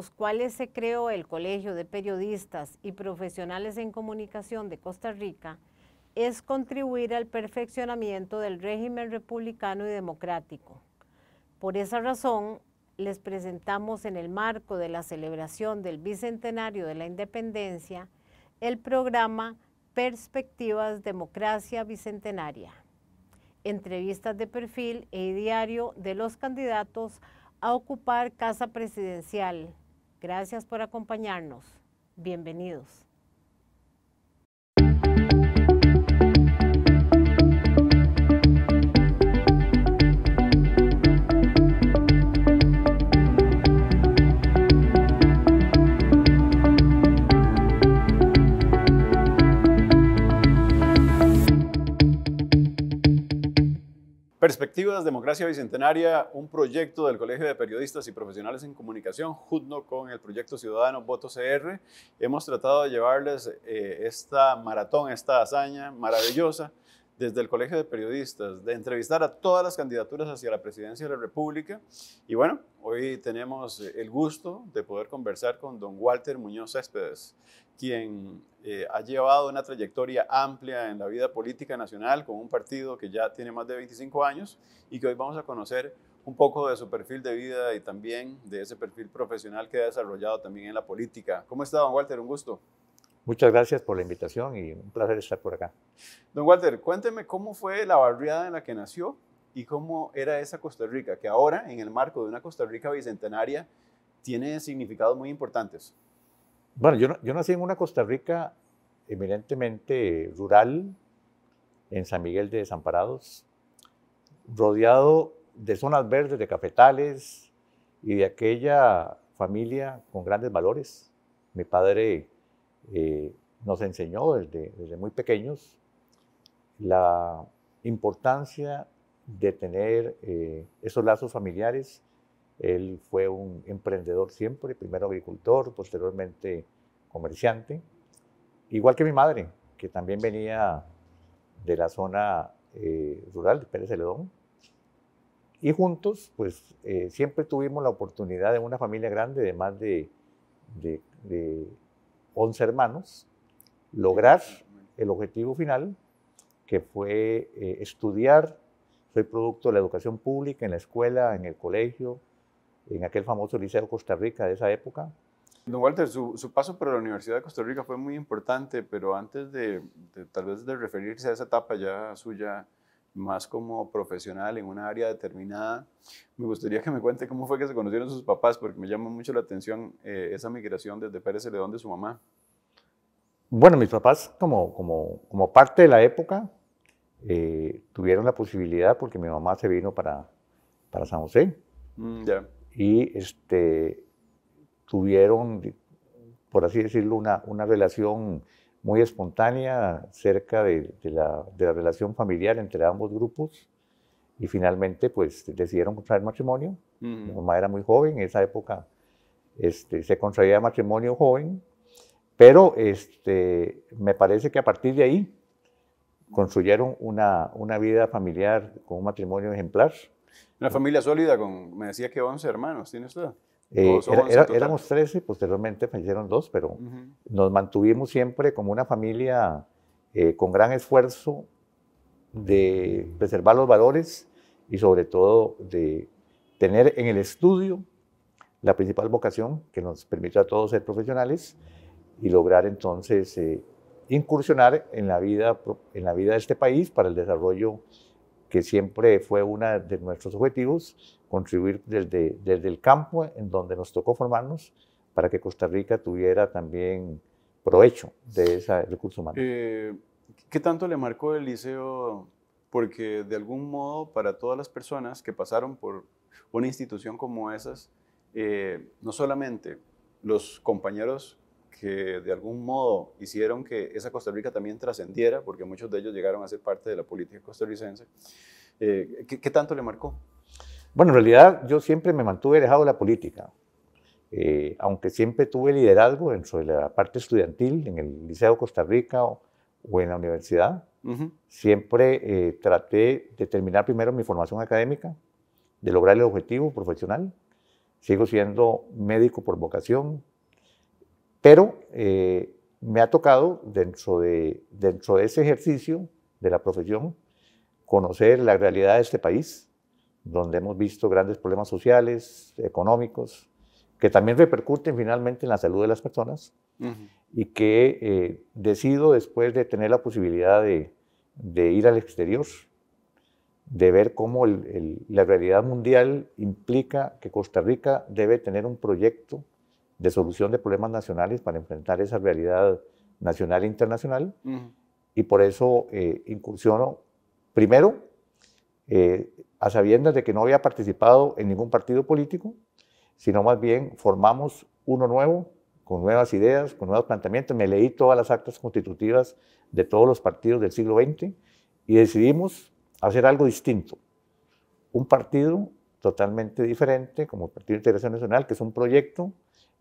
los cuales se creó el Colegio de Periodistas y Profesionales en Comunicación de Costa Rica, es contribuir al perfeccionamiento del régimen republicano y democrático. Por esa razón, les presentamos en el marco de la celebración del Bicentenario de la Independencia el programa Perspectivas Democracia Bicentenaria, entrevistas de perfil e diario de los candidatos a ocupar Casa Presidencial, Gracias por acompañarnos. Bienvenidos. Perspectivas Democracia Bicentenaria, un proyecto del Colegio de Periodistas y Profesionales en Comunicación, junto con el proyecto ciudadano Voto CR. Hemos tratado de llevarles eh, esta maratón, esta hazaña maravillosa desde el Colegio de Periodistas, de entrevistar a todas las candidaturas hacia la presidencia de la República. Y bueno, hoy tenemos eh, el gusto de poder conversar con don Walter Muñoz Céspedes, quien eh, ha llevado una trayectoria amplia en la vida política nacional con un partido que ya tiene más de 25 años y que hoy vamos a conocer un poco de su perfil de vida y también de ese perfil profesional que ha desarrollado también en la política. ¿Cómo está, don Walter? Un gusto. Muchas gracias por la invitación y un placer estar por acá. Don Walter, cuénteme cómo fue la barriada en la que nació y cómo era esa Costa Rica, que ahora, en el marco de una Costa Rica bicentenaria, tiene significados muy importantes. Bueno, yo, nací en una Costa Rica eminentemente rural, en San Miguel de Desamparados, rodeado de zonas verdes, de cafetales y de aquella familia con grandes valores. Mi padre eh, nos enseñó desde, desde muy pequeños la importancia de tener eh, esos lazos familiares. Él fue un emprendedor siempre, primero agricultor, posteriormente comerciante, igual que mi madre, que también venía de la zona eh, rural de Pérez Celedón. Y juntos, pues siempre tuvimos la oportunidad de una familia grande de más de 11 hermanos, lograr el objetivo final, que fue eh, estudiar. Soy producto de la educación pública en la escuela, en el colegio, en aquel famoso Liceo Costa Rica de esa época. Don Walter, su, paso por la Universidad de Costa Rica fue muy importante, pero antes de, de tal vez de referirse a esa etapa ya suya más como profesional en una área determinada. Me gustaría que me cuente cómo fue que se conocieron sus papás, porque me llama mucho la atención eh, esa migración desde Pérez Celedón de su mamá. Bueno, mis papás, como, como, como parte de la época, eh, tuvieron la posibilidad, porque mi mamá se vino para, para San José, mm, y este, tuvieron, por así decirlo, una, una relación muy espontánea cerca de, la, relación familiar entre ambos grupos y finalmente pues decidieron contraer matrimonio. Mi mamá era muy joven, en esa época este, se contraía matrimonio joven, pero este, me parece que a partir de ahí construyeron una, una vida familiar con un matrimonio ejemplar. Una familia sólida con, me decía que 11 hermanos, ¿tienes tú? Eh, éramos 13, posteriormente fallecieron dos, pero nos mantuvimos siempre como una familia eh, con gran esfuerzo de preservar los valores y sobre todo de tener en el estudio la principal vocación que nos permitió a todos ser profesionales y lograr entonces eh, incursionar en la, vida, en la vida de este país para el desarrollo que siempre fue uno de nuestros objetivos contribuir desde, desde el campo en donde nos tocó formarnos para que Costa Rica tuviera también provecho de ese recurso humano. Eh, ¿Qué tanto le marcó el liceo? Porque de algún modo para todas las personas que pasaron por una institución como esas, eh, no solamente los compañeros que de algún modo hicieron que esa Costa Rica también trascendiera, porque muchos de ellos llegaron a ser parte de la política costarricense, eh, ¿qué tanto le marcó? Bueno, en realidad yo siempre me mantuve alejado de la política, eh, aunque siempre tuve liderazgo dentro de la parte estudiantil, en el Liceo Costa Rica o, en la universidad. Siempre eh, traté de terminar primero mi formación académica, de lograr el objetivo profesional. Sigo siendo médico por vocación, pero eh, me ha tocado dentro dentro de ese ejercicio de la profesión conocer la realidad de este país, donde hemos visto grandes problemas sociales, económicos, que también repercuten finalmente en la salud de las personas y que eh, decido después de tener la posibilidad de, ir al exterior, de ver cómo la realidad mundial implica que Costa Rica debe tener un proyecto de solución de problemas nacionales para enfrentar esa realidad nacional e internacional. Y por eso eh, incursiono primero eh, a sabiendas de que no había participado en ningún partido político, sino más bien formamos uno nuevo, con nuevas ideas, con nuevos planteamientos. Me leí todas las actas constitutivas de todos los partidos del siglo XX y decidimos hacer algo distinto. Un partido totalmente diferente, como el Partido de Integración Nacional, que es un proyecto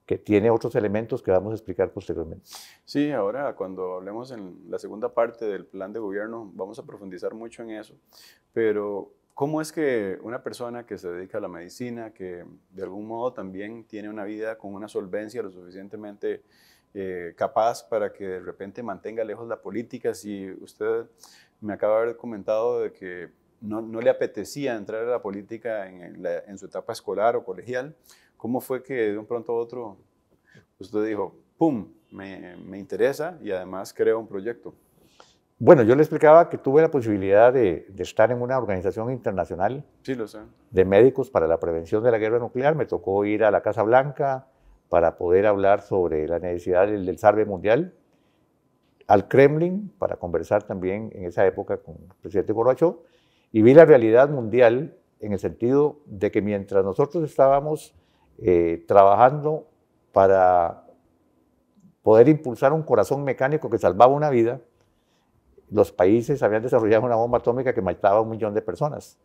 que tiene otros elementos que vamos a explicar posteriormente. Sí, ahora cuando hablemos en la segunda parte del plan de gobierno vamos a profundizar mucho en eso, pero ¿cómo es que una persona que se dedica a la medicina, que de algún modo también tiene una vida con una solvencia lo suficientemente eh, capaz para que de repente mantenga lejos la política, si usted me acaba de haber comentado de que no, le apetecía entrar a la política en, en su etapa escolar o colegial, ¿Cómo fue que de un pronto a otro usted dijo, ¡pum!, me, me interesa y además creo un proyecto? Bueno, yo le explicaba que tuve la posibilidad de, de estar en una organización internacional sí, lo sé. de médicos para la prevención de la guerra nuclear. Me tocó ir a la Casa Blanca para poder hablar sobre la necesidad del, del mundial, al Kremlin para conversar también en esa época con el presidente Gorbachev, y vi la realidad mundial en el sentido de que mientras nosotros estábamos eh, trabajando para poder impulsar un corazón mecánico que salvaba una vida, los países habían desarrollado una bomba atómica que mataba a un millón de personas.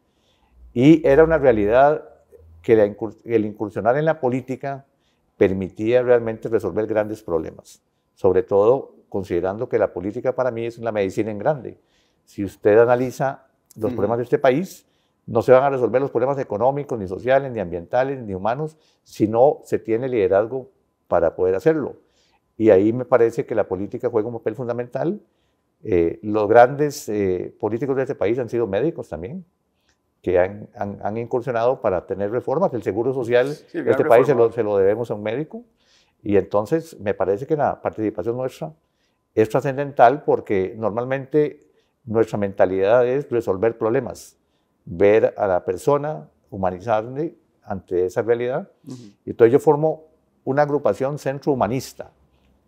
Y era una realidad que el incursionar en la política permitía realmente resolver grandes problemas, sobre todo considerando que la política para mí es una medicina en grande. Si usted analiza los problemas de este país, no se van a resolver los problemas económicos, ni sociales, ni ambientales, ni humanos, si no se tiene liderazgo para poder hacerlo. Y ahí me parece que la política juega un papel fundamental. Eh, los grandes eh, políticos de este país han sido médicos también, que han, han, incursionado para tener reformas. El seguro social de este país lo, se lo, debemos a un médico. Y entonces me parece que la participación nuestra es trascendental porque normalmente nuestra mentalidad es resolver problemas ver a la persona, humanizarle ante esa realidad. y todo Entonces yo formo una agrupación centro humanista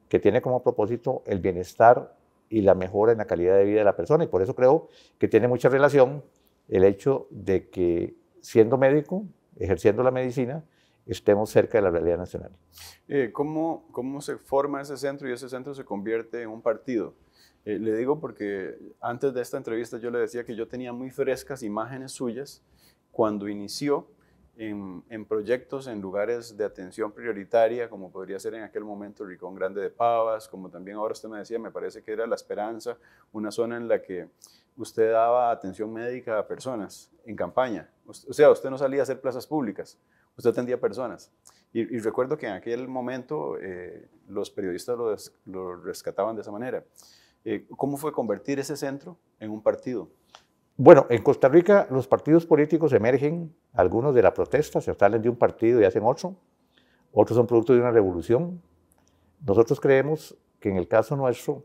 que tiene como propósito el bienestar y la mejora en la calidad de vida de la persona. Y por eso creo que tiene mucha relación el hecho de que siendo médico, ejerciendo la medicina, estemos cerca de la realidad nacional. Eh, ¿Cómo se forma ese centro y ese centro se convierte en un partido? Eh, le digo porque antes de esta entrevista yo le decía que yo tenía muy frescas imágenes suyas cuando inició en, proyectos en lugares de atención prioritaria, como podría ser en aquel momento el Ricón Grande de Pavas, como también ahora usted me decía, me parece que era La Esperanza, una zona en la que usted daba atención médica a personas en campaña. O sea, usted no salía a hacer plazas públicas, usted atendía personas. Y, recuerdo que en aquel momento eh, los periodistas lo, lo rescataban de esa manera. Eh, ¿Cómo fue convertir ese centro en un partido? Bueno, en Costa Rica los partidos políticos emergen, algunos de la protesta, se salen de un partido y hacen otro, otros son producto de una revolución. Nosotros creemos que en el caso nuestro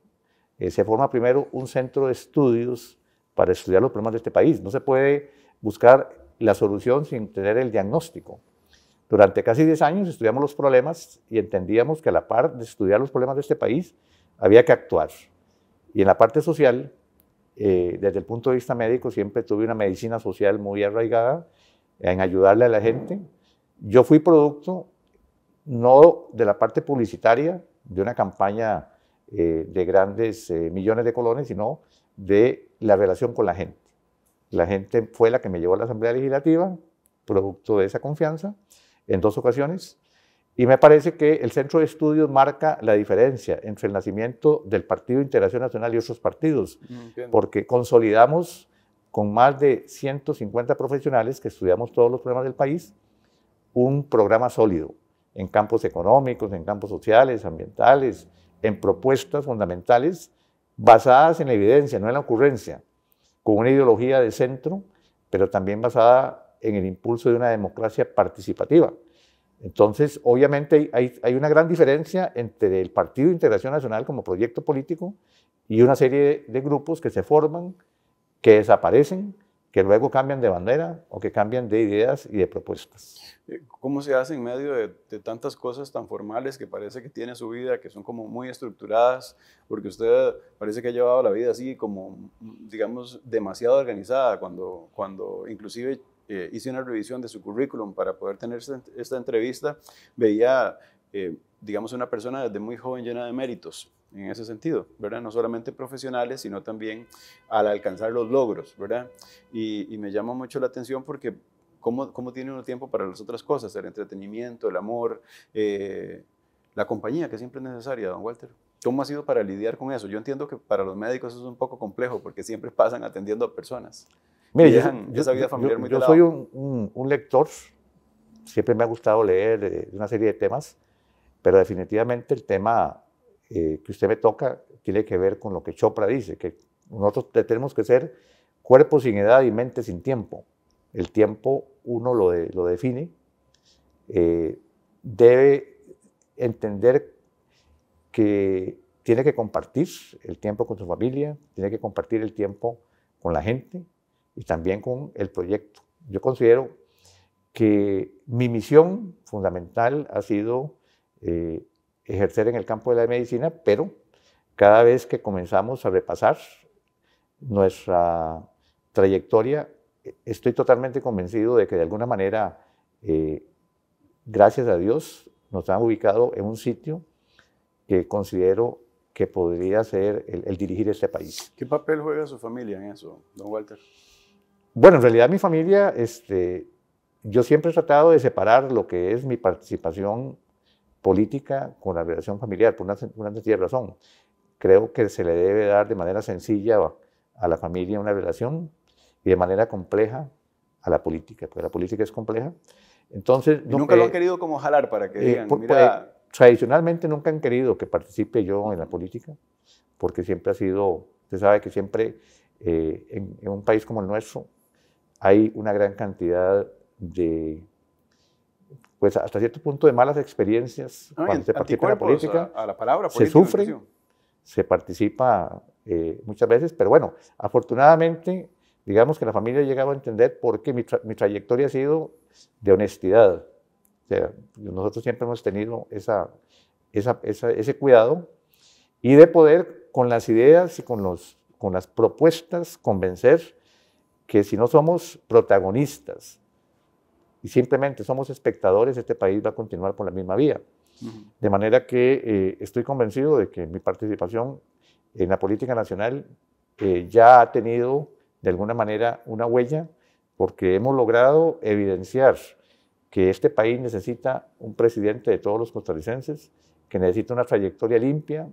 eh, se forma primero un centro de estudios para estudiar los problemas de este país. No se puede buscar la solución sin tener el diagnóstico. Durante casi 10 años estudiamos los problemas y entendíamos que a la par de estudiar los problemas de este país había que actuar. Y en la parte social, eh, desde el punto de vista médico, siempre tuve una medicina social muy arraigada en ayudarle a la gente. Yo fui producto no de la parte publicitaria, de una campaña eh, de grandes eh, millones de colones, sino de la relación con la gente. La gente fue la que me llevó a la Asamblea Legislativa, producto de esa confianza, en dos ocasiones. Y me parece que el Centro de Estudios marca la diferencia entre el nacimiento del Partido de Integración Nacional y otros partidos, mm, porque consolidamos con más de 150 profesionales que estudiamos todos los problemas del país, un programa sólido en campos económicos, en campos sociales, ambientales, en propuestas fundamentales basadas en la evidencia, no en la ocurrencia, con una ideología de centro, pero también basada en el impulso de una democracia participativa. Entonces, obviamente hay, una gran diferencia entre el Partido de Integración Nacional como proyecto político y una serie de grupos que se forman, que desaparecen, que luego cambian de bandera o que cambian de ideas y de propuestas. Eh, ¿Cómo se hace en medio de, tantas cosas tan formales que parece que tiene su vida, que son como muy estructuradas? Porque usted parece que ha llevado la vida así como, digamos, demasiado organizada, cuando, cuando inclusive eh, hice una revisión de su currículum para poder tener esta, entrevista, veía, eh, digamos, una persona desde muy joven llena de méritos en ese sentido, ¿verdad? No solamente profesionales, sino también al alcanzar los logros, ¿verdad? Y, me llama mucho la atención porque cómo, cómo tiene uno tiempo para las otras cosas, el entretenimiento, el amor, eh, la compañía, que siempre es necesaria, don Walter. ¿Cómo ha sido para lidiar con eso? Yo entiendo que para los médicos es un poco complejo porque siempre pasan atendiendo a personas. Mire, yo, soy un, lector, siempre me ha gustado leer eh, una serie de temas, pero definitivamente el tema eh, que usted me toca tiene que ver con lo que Chopra dice, que nosotros tenemos que ser cuerpo sin edad y mente sin tiempo. El tiempo uno lo, lo define, eh, debe entender que tiene que compartir el tiempo con su familia, tiene que compartir el tiempo con la gente, y también con el proyecto. Yo considero que mi misión fundamental ha sido eh, ejercer en el campo de la medicina, pero cada vez que comenzamos a repasar nuestra trayectoria, estoy totalmente convencido de que de alguna manera, eh, gracias a Dios, nos han ubicado en un sitio que considero que podría ser el, el dirigir este país. ¿Qué papel juega su familia en eso, don Walter? Bueno, en realidad mi familia, este, yo siempre he tratado de separar lo que es mi participación política con la relación familiar, por una, sencilla razón. Creo que se le debe dar de manera sencilla a la familia una relación y de manera compleja a la política, porque la política es compleja. Entonces, y nunca lo han querido como jalar para que eh, digan, mira... Pues, tradicionalmente nunca han querido que participe yo en la política, porque siempre ha sido, usted sabe que siempre eh, en, en un país como el nuestro, hay una gran cantidad de, pues hasta cierto punto, de malas experiencias cuando se participa en la política. A, la palabra, se sufre, se participa eh, muchas veces, pero bueno, afortunadamente, digamos que la familia ha llegado a entender por qué mi, mi trayectoria ha sido de honestidad. O sea, nosotros siempre hemos tenido esa, esa, ese cuidado y de poder con las ideas y con, los, con las propuestas convencer que si no somos protagonistas y simplemente somos espectadores, este país va a continuar por la misma vía. De manera que eh, estoy convencido de que mi participación en la política nacional eh, ya ha tenido de alguna manera una huella porque hemos logrado evidenciar que este país necesita un presidente de todos los costarricenses, que necesita una trayectoria limpia,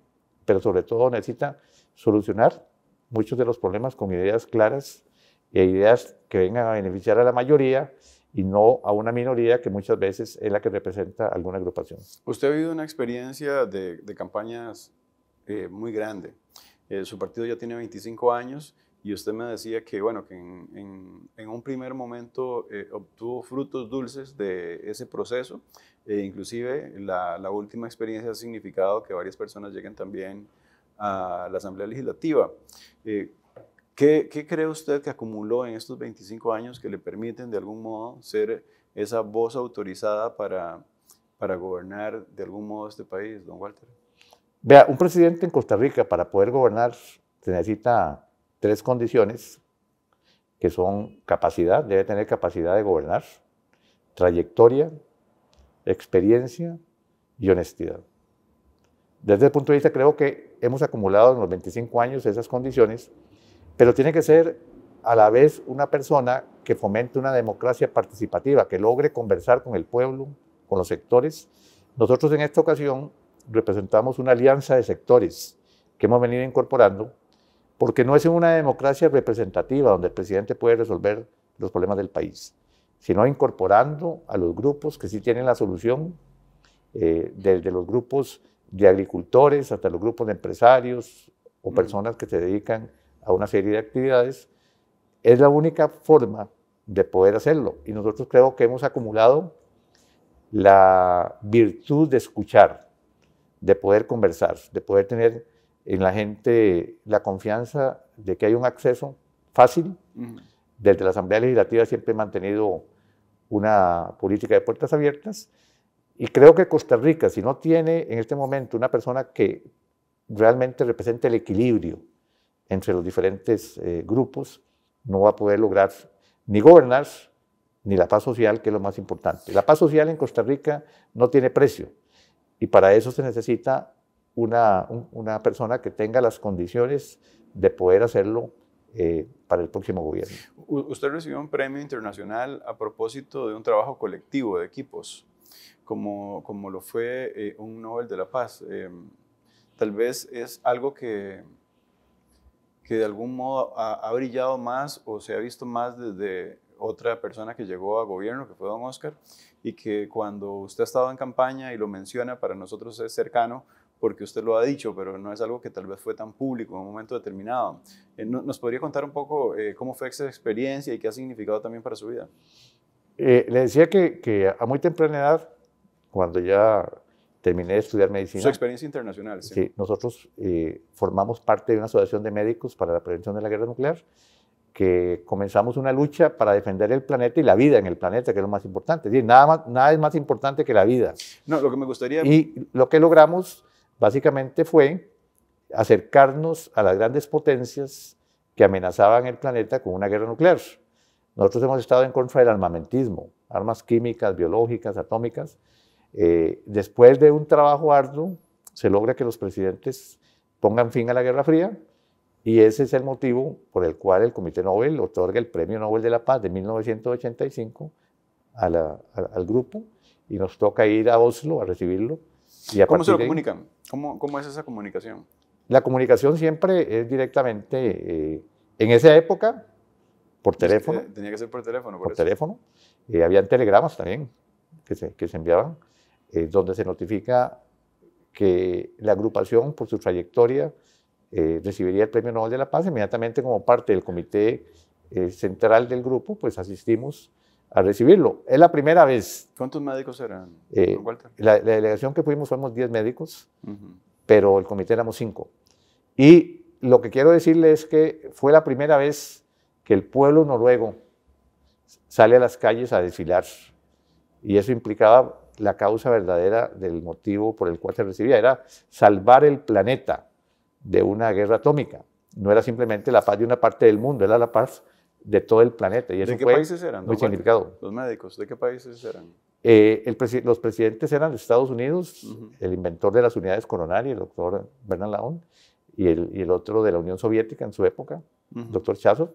pero sobre todo necesita solucionar muchos de los problemas con ideas claras y ideas que vengan a beneficiar a la mayoría y no a una minoría que muchas veces es la que representa alguna agrupación. Usted ha vivido una experiencia de, campañas eh, muy grande. Eh, su partido ya tiene 25 años y usted me decía que, bueno, que en, un primer momento eh, obtuvo frutos dulces de ese proceso. E inclusive la, última experiencia ha significado que varias personas lleguen también a la Asamblea Legislativa. Eh, ¿Qué, cree usted que acumuló en estos 25 años que le permiten de algún modo ser esa voz autorizada para, para gobernar de algún modo este país, don Walter? Vea, un presidente en Costa Rica para poder gobernar se necesita tres condiciones que son capacidad, debe tener capacidad de gobernar, trayectoria, experiencia y honestidad. Desde el punto de vista, creo que hemos acumulado en los 25 años esas condiciones pero tiene que ser a la vez una persona que fomente una democracia participativa, que logre conversar con el pueblo, con los sectores. Nosotros en esta ocasión representamos una alianza de sectores que hemos venido incorporando, porque no es una democracia representativa donde el presidente puede resolver los problemas del país, sino incorporando a los grupos que sí tienen la solución, eh, desde los grupos de agricultores hasta los grupos de empresarios o mm. personas que se dedican a una serie de actividades, es la única forma de poder hacerlo. Y nosotros creo que hemos acumulado la virtud de escuchar, de poder conversar, de poder tener en la gente la confianza de que hay un acceso fácil. Desde la Asamblea Legislativa siempre he mantenido una política de puertas abiertas y creo que Costa Rica, si no tiene en este momento una persona que realmente represente el equilibrio, entre los diferentes eh, grupos, no va a poder lograr ni gobernar ni la paz social, que es lo más importante. La paz social en Costa Rica no tiene precio y para eso se necesita una, una persona que tenga las condiciones de poder hacerlo eh, para el próximo gobierno. Usted recibió un premio internacional a propósito de un trabajo colectivo de equipos, como, como lo fue eh, un Nobel de la Paz. Em, tal vez es algo que que de algún modo ha, brillado más o se ha visto más desde otra persona que llegó a gobierno, que fue don Oscar, y que cuando usted ha estado en campaña y lo menciona, para nosotros es cercano porque usted lo ha dicho, pero no es algo que tal vez fue tan público en un momento determinado. Eh, ¿Nos podría contar un poco eh, cómo fue esa experiencia y qué ha significado también para su vida? Eh, le decía que a muy temprana edad, cuando ya terminé de estudiar medicina. Su experiencia internacional, sí. nosotros eh, formamos parte de una asociación de médicos para la prevención de la guerra nuclear, que comenzamos una lucha para defender el planeta y la vida en el planeta, que es lo más importante. nada, más, nada es más importante que la vida. No, lo que me gustaría... Y lo que logramos básicamente fue acercarnos a las grandes potencias que amenazaban el planeta con una guerra nuclear. Nosotros hemos estado en contra del armamentismo, armas químicas, biológicas, atómicas, eh, después de un trabajo arduo, se logra que los presidentes pongan fin a la Guerra Fría y ese es el motivo por el cual el Comité Nobel otorga el Premio Nobel de la Paz de 1985 al grupo y nos toca ir a Oslo a recibirlo. Y a ¿Cómo se lo comunican? ¿Cómo, es esa comunicación? La comunicación siempre es directamente, eh, en esa época, por pues, teléfono. Eh, tenía que ser por teléfono. Por, por teléfono. habían telegramas también que se, que se enviaban. Eh, donde se notifica que la agrupación, por su trayectoria, eh, recibiría el Premio Nobel de la Paz. Inmediatamente, como parte del comité eh, central del grupo, pues asistimos a recibirlo. Es la primera vez. ¿Cuántos médicos eran? La, delegación que fuimos fuimos 10 médicos, pero el comité éramos 5. Y lo que quiero decirle es que fue la primera vez que el pueblo noruego sale a las calles a desfilar. Y eso implicaba la causa verdadera del motivo por el cual se recibía. Era salvar el planeta de una guerra atómica. No era simplemente la paz de una parte del mundo, era la paz de todo el planeta. Y eso ¿De qué países eran? Los médicos, ¿de qué países eran? Eh, los presidentes eran de Estados Unidos, el inventor de las unidades coronarias, el doctor Bernard Laon, y el, otro de la Unión Soviética en su época, el doctor Chazov,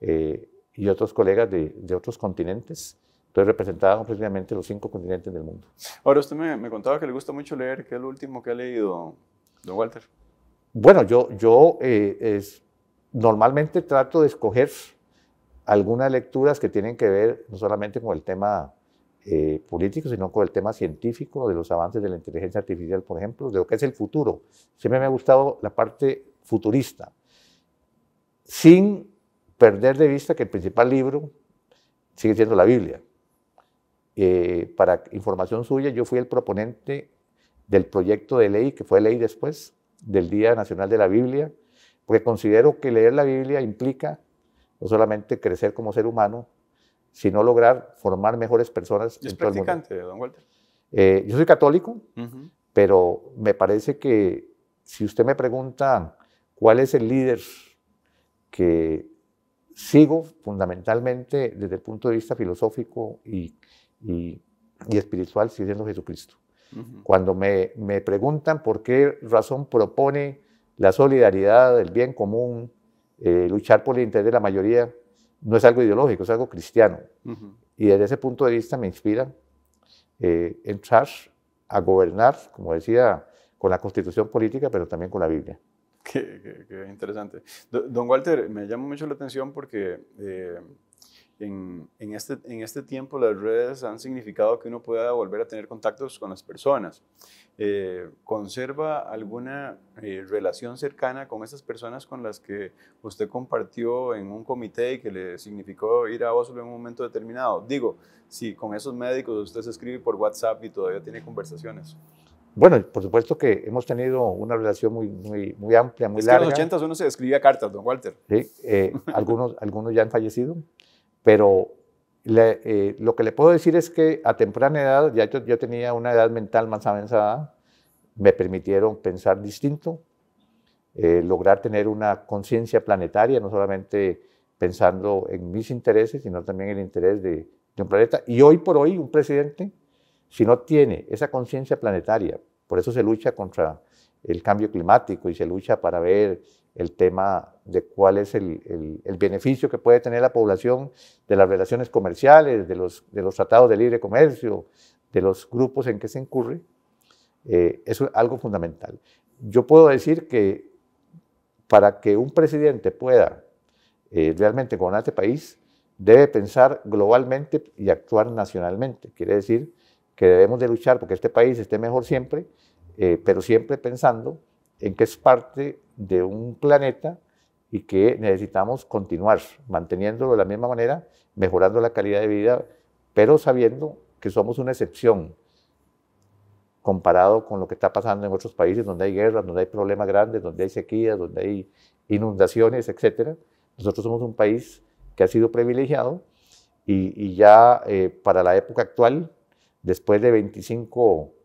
eh, y otros colegas de otros continentes. Entonces representaban precisamente los cinco continentes del mundo. Ahora, usted me, contaba que le gusta mucho leer. ¿Qué es lo último que ha leído, don Walter? Bueno, yo, yo eh, es, normalmente trato de escoger algunas lecturas que tienen que ver no solamente con el tema eh, político, sino con el tema científico, de los avances de la inteligencia artificial, por ejemplo, de lo que es el futuro. Siempre me ha gustado la parte futurista, sin perder de vista que el principal libro sigue siendo la Biblia. Eh, para información suya, yo fui el proponente del proyecto de ley, que fue ley después, del Día Nacional de la Biblia, porque considero que leer la Biblia implica no solamente crecer como ser humano, sino lograr formar mejores personas. ¿Es en don Walter? Eh, yo soy católico, pero me parece que si usted me pregunta cuál es el líder que sigo fundamentalmente desde el punto de vista filosófico y y, espiritual siguiendo Jesucristo. Cuando me, me, preguntan por qué razón propone la solidaridad, el bien común, eh, luchar por el interés de la mayoría, no es algo ideológico, es algo cristiano. Y desde ese punto de vista me inspira eh, entrar a gobernar, como decía, con la constitución política, pero también con la Biblia. Qué, interesante. Don Walter, me llama mucho la atención porque... Eh, en, este, en este tiempo las redes han significado que uno pueda volver a tener contactos con las personas. Eh, ¿Conserva alguna eh, relación cercana con esas personas con las que usted compartió en un comité y que le significó ir a Oslo en un momento determinado? Digo, si con esos médicos usted se escribe por WhatsApp y todavía tiene conversaciones. Bueno, por supuesto que hemos tenido una relación muy, muy, muy amplia, muy es larga. Que en los 80 uno se escribía cartas, don Walter. Sí, eh, algunos, algunos ya han fallecido. Pero eh, lo que le puedo decir es que a temprana edad, ya yo, tenía una edad mental más avanzada, me permitieron pensar distinto, eh, lograr tener una conciencia planetaria, no solamente pensando en mis intereses, sino también en el interés de, de un planeta. Y hoy por hoy un presidente, si no tiene esa conciencia planetaria, por eso se lucha contra el cambio climático y se lucha para ver el tema de cuál es el, beneficio que puede tener la población de las relaciones comerciales, de los, de tratados de libre comercio, de los grupos en que se incurre, eh, es algo fundamental. Yo puedo decir que para que un presidente pueda eh, realmente gobernar este país, debe pensar globalmente y actuar nacionalmente. Quiere decir que debemos de luchar porque este país esté mejor siempre eh, pero siempre pensando en que es parte de un planeta y que necesitamos continuar manteniéndolo de la misma manera, mejorando la calidad de vida, pero sabiendo que somos una excepción comparado con lo que está pasando en otros países donde hay guerras, donde hay problemas grandes, donde hay sequías, donde hay inundaciones, etc. Nosotros somos un país que ha sido privilegiado y, ya eh, para la época actual, después de 25 años,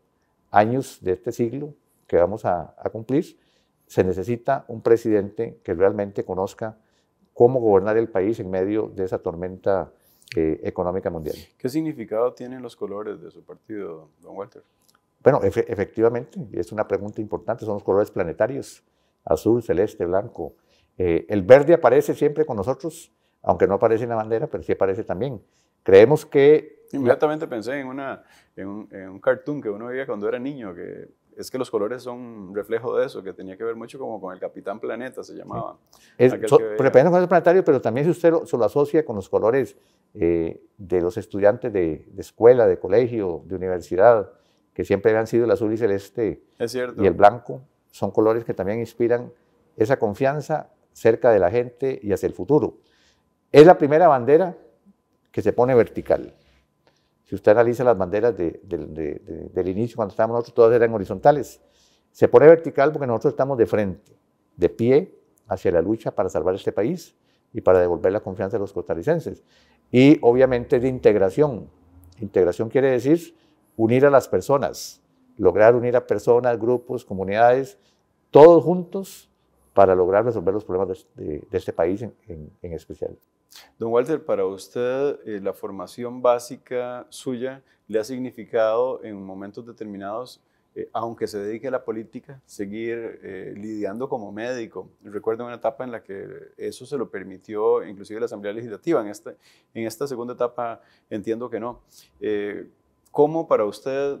años de este siglo que vamos a, cumplir, se necesita un presidente que realmente conozca cómo gobernar el país en medio de esa tormenta eh, económica mundial. ¿Qué significado tienen los colores de su partido, don Walter? Bueno, efectivamente, es una pregunta importante, son los colores planetarios, azul, celeste, blanco. Eh, el verde aparece siempre con nosotros, aunque no aparece en la bandera, pero sí aparece también. Creemos que Inmediatamente pensé en, una, en, un, cartoon que uno veía cuando era niño, que es que los colores son reflejo de eso, que tenía que ver mucho como con el Capitán Planeta, se llamaba. Es, planetario, pero también si usted lo, se lo asocia con los colores eh, de los estudiantes de, escuela, de colegio, de universidad, que siempre han sido el azul y celeste y el blanco, son colores que también inspiran esa confianza cerca de la gente y hacia el futuro. Es la primera bandera que se pone vertical. Si usted analiza las banderas del inicio, cuando estábamos nosotros, todas eran horizontales. Se pone vertical porque nosotros estamos de frente, de pie, hacia la lucha para salvar este país y para devolver la confianza de los costarricenses. Y obviamente de integración. Integración quiere decir unir a las personas, lograr unir a personas, grupos, comunidades, todos juntos para lograr resolver los problemas de, este país en, especial. Don Walter, para usted eh, la formación básica suya le ha significado en momentos determinados eh, aunque se dedique a la política, seguir eh, lidiando como médico. Recuerdo una etapa en la que eso se lo permitió inclusive la Asamblea Legislativa. En esta, en esta segunda etapa entiendo que no. ¿Cómo para usted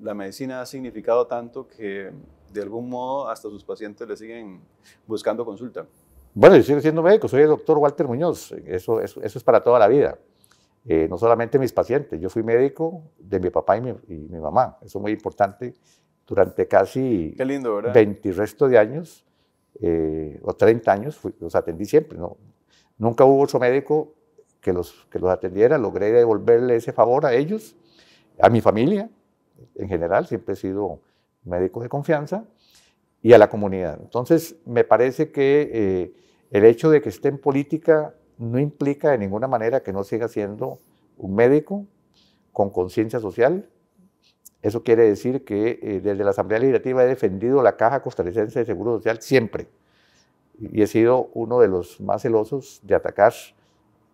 la medicina ha significado tanto que de algún modo hasta sus pacientes le siguen buscando consulta. Bueno, yo sigo siendo médico, soy el doctor Walter Muñoz, eso, eso, es para toda la vida. Eh, no solamente mis pacientes, yo fui médico de mi papá y mi, mi mamá, eso es muy importante, durante casi lindo, 20 y resto de años, eh, o 30 años, los atendí siempre, ¿no? nunca hubo otro médico que los, que los atendiera, logré devolverle ese favor a ellos, a mi familia en general, siempre he sido médicos de confianza, y a la comunidad. Entonces, me parece que eh, el hecho de que esté en política no implica de ninguna manera que no siga siendo un médico con conciencia social. Eso quiere decir que eh, desde la Asamblea Legislativa he defendido la Caja Costarricense de Seguro Social siempre y he sido uno de los más celosos de atacar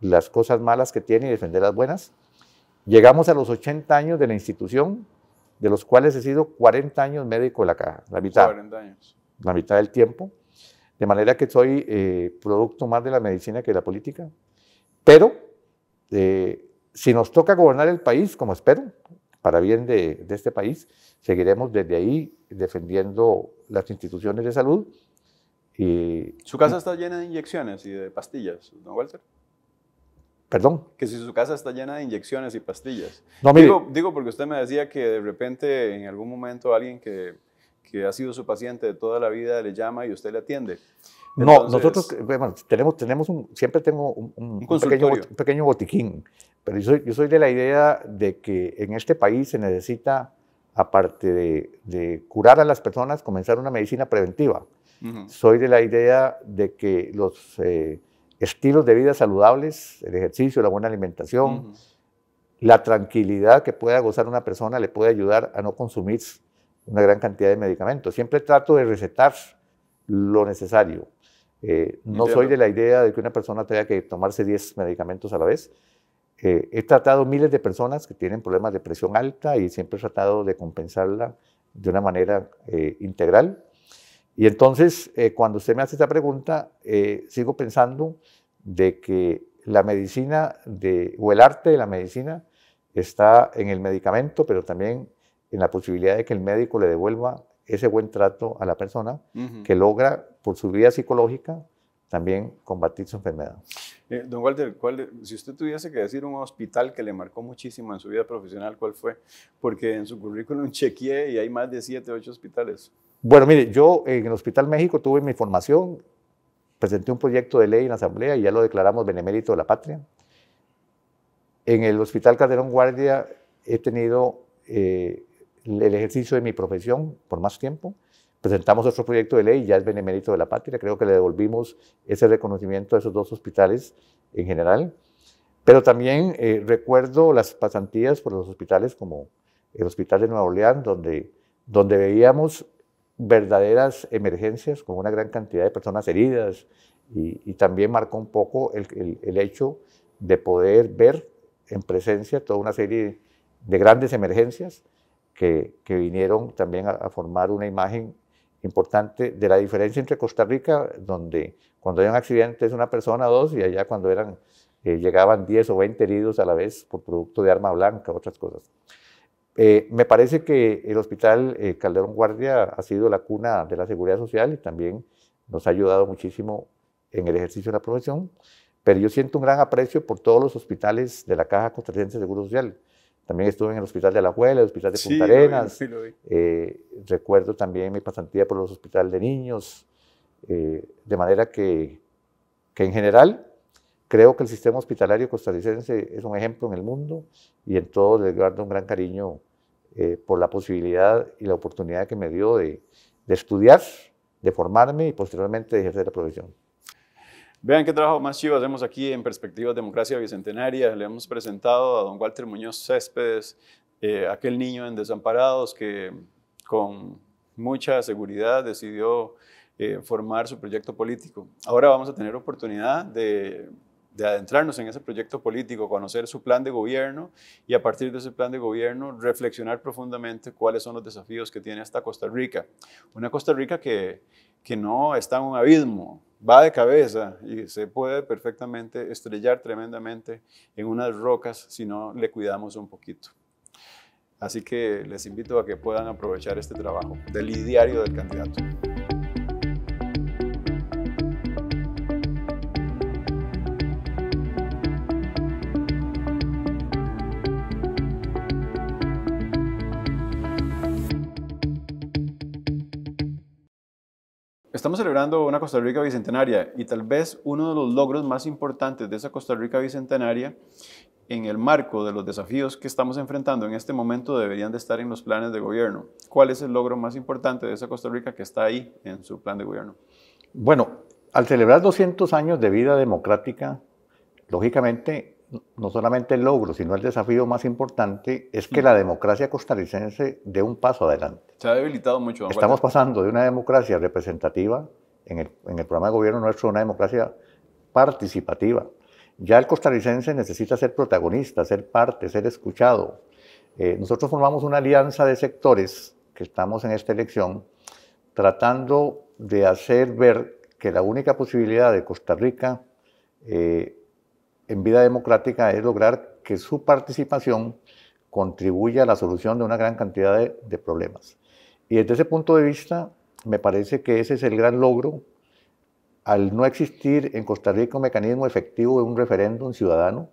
las cosas malas que tiene y defender las buenas. Llegamos a los 80 años de la institución, de los cuales he sido 40 años médico de la caja, la mitad. La mitad del tiempo. De manera que soy eh, producto más de la medicina que de la política. Pero eh, si nos toca gobernar el país, como espero, para bien de, este país, seguiremos desde ahí defendiendo las instituciones de salud. Y, ¿Su casa está llena de inyecciones y de pastillas, don Walter? Perdón. Que si su casa está llena de inyecciones y pastillas. No, Digo, porque usted me decía que de repente en algún momento alguien que, ha sido su paciente de toda la vida le llama y usted le atiende. no, nosotros eh, tenemos, un, siempre tengo un, pequeño, botiquín, pero yo soy, de la idea de que en este país se necesita, aparte de, curar a las personas, comenzar una medicina preventiva. Soy de la idea de que los... Eh, estilos de vida saludables, el ejercicio, la buena alimentación, la tranquilidad que pueda gozar una persona le puede ayudar a no consumir una gran cantidad de medicamentos. Siempre trato de recetar lo necesario. Eh, no soy de la idea de que una persona tenga que tomarse 10 medicamentos a la vez. Eh, he tratado miles de personas que tienen problemas de presión alta y siempre he tratado de compensarla de una manera eh, integral. Y entonces, eh, cuando usted me hace esta pregunta, eh, sigo pensando de que la medicina de, o el arte de la medicina está en el medicamento, pero también en la posibilidad de que el médico le devuelva ese buen trato a la persona que logra por su vida psicológica también combatir su enfermedad. Eh, don Walter, ¿cuál, si usted tuviese que decir un hospital que le marcó muchísimo en su vida profesional, ¿cuál fue? Porque en su currículum chequeé y hay más de 7, ocho hospitales. Bueno, mire, yo en el Hospital México tuve mi formación, presenté un proyecto de ley en la Asamblea y ya lo declaramos benemérito de la patria. En el Hospital Calderón Guardia he tenido eh, el ejercicio de mi profesión por más tiempo. Presentamos otro proyecto de ley, y ya es benemérito de la patria. Creo que le devolvimos ese reconocimiento a esos dos hospitales en general. Pero también eh, recuerdo las pasantías por los hospitales como el Hospital de Nueva Orleans, donde, donde veíamos verdaderas emergencias con una gran cantidad de personas heridas y, también marcó un poco el, hecho de poder ver en presencia toda una serie de grandes emergencias que, vinieron también a, formar una imagen importante de la diferencia entre Costa Rica, donde cuando hay un accidente es una persona o dos, y allá cuando eran, eh, llegaban 10 o 20 heridos a la vez por producto de arma blanca, otras cosas. Eh, me parece que el Hospital eh, Calderón Guardia ha sido la cuna de la seguridad social y también nos ha ayudado muchísimo en el ejercicio de la profesión, pero yo siento un gran aprecio por todos los hospitales de la Caja Costarricense de Seguro Social. También estuve en el Hospital de La Alajuela, el Hospital de Punta Arenas. Eh, recuerdo también mi pasantía por los hospitales de niños. de manera que, en general Creo que el sistema hospitalario costarricense es un ejemplo en el mundo y en todo le guardo un gran cariño eh, por la posibilidad y la oportunidad que me dio de, estudiar, de formarme y posteriormente de ejercer la profesión. Vean qué trabajo más hacemos aquí en Perspectivas Democracia Bicentenaria. Le hemos presentado a don Walter Muñoz Céspedes, eh, aquel niño en Desamparados que con mucha seguridad decidió eh, formar su proyecto político. Ahora vamos a tener oportunidad de de adentrarnos en ese proyecto político, conocer su plan de gobierno y a partir de ese plan de gobierno reflexionar profundamente cuáles son los desafíos que tiene esta Costa Rica. Una Costa Rica que, no está en un abismo, va de cabeza y se puede perfectamente estrellar tremendamente en unas rocas si no le cuidamos un poquito. Así que les invito a que puedan aprovechar este trabajo del diario del candidato. Estamos celebrando una Costa Rica bicentenaria y tal vez uno de los logros más importantes de esa Costa Rica bicentenaria en el marco de los desafíos que estamos enfrentando en este momento deberían de estar en los planes de gobierno. ¿Cuál es el logro más importante de esa Costa Rica que está ahí en su plan de gobierno? Bueno, al celebrar 200 años de vida democrática, lógicamente no solamente el logro, sino el desafío más importante es que mm. la democracia costarricense dé un paso adelante. Se ha debilitado mucho. Estamos pasando de una democracia representativa, en el, programa de gobierno nuestro, una democracia participativa. Ya el costarricense necesita ser protagonista, ser parte, ser escuchado. Eh, nosotros formamos una alianza de sectores que estamos en esta elección tratando de hacer ver que la única posibilidad de Costa Rica eh, en vida democrática es lograr que su participación contribuya a la solución de una gran cantidad de, problemas. Y desde ese punto de vista, me parece que ese es el gran logro al no existir en Costa Rica un mecanismo efectivo de un referéndum ciudadano,